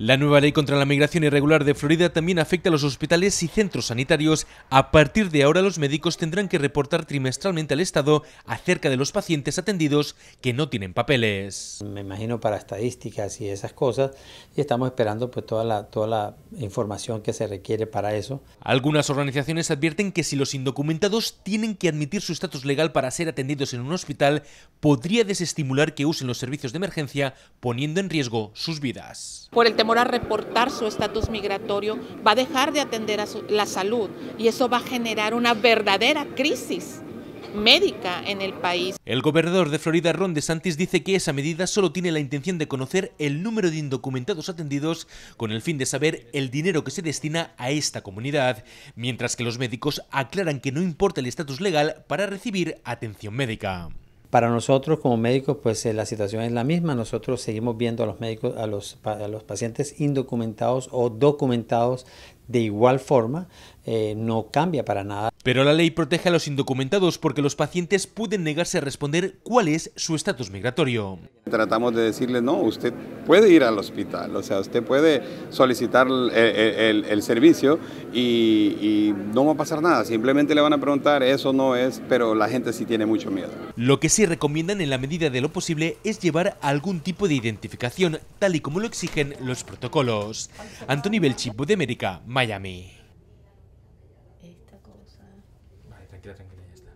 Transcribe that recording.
La nueva ley contra la migración irregular de Florida también afecta a los hospitales y centros sanitarios. A partir de ahora los médicos tendrán que reportar trimestralmente al Estado acerca de los pacientes atendidos que no tienen papeles. Me imagino para estadísticas y esas cosas y estamos esperando pues toda la, toda la información que se requiere para eso. Algunas organizaciones advierten que si los indocumentados tienen que admitir su estatus legal para ser atendidos en un hospital, podría desestimular que usen los servicios de emergencia poniendo en riesgo sus vidas. Por el a reportar su estatus migratorio, va a dejar de atender a la salud y eso va a generar una verdadera crisis médica en el país. El gobernador de Florida, Ron DeSantis, dice que esa medida solo tiene la intención de conocer el número de indocumentados atendidos con el fin de saber el dinero que se destina a esta comunidad, mientras que los médicos aclaran que no importa el estatus legal para recibir atención médica. Para nosotros como médicos, pues eh, la situación es la misma. Nosotros seguimos viendo a los médicos, a los, a los pacientes indocumentados o documentados de igual forma eh, no cambia para nada. Pero la ley protege a los indocumentados porque los pacientes pueden negarse a responder cuál es su estatus migratorio. Tratamos de decirle, no, usted puede ir al hospital, o sea, usted puede solicitar el, servicio y, no va a pasar nada, simplemente le van a preguntar, eso no es, pero la gente sí tiene mucho miedo. Lo que sí recomiendan en la medida de lo posible es llevar algún tipo de identificación, tal y como lo exigen los protocolos. Antonio Belchipo de América, Miami. Esta cosa. Vale, tranquila, tranquila, ya está.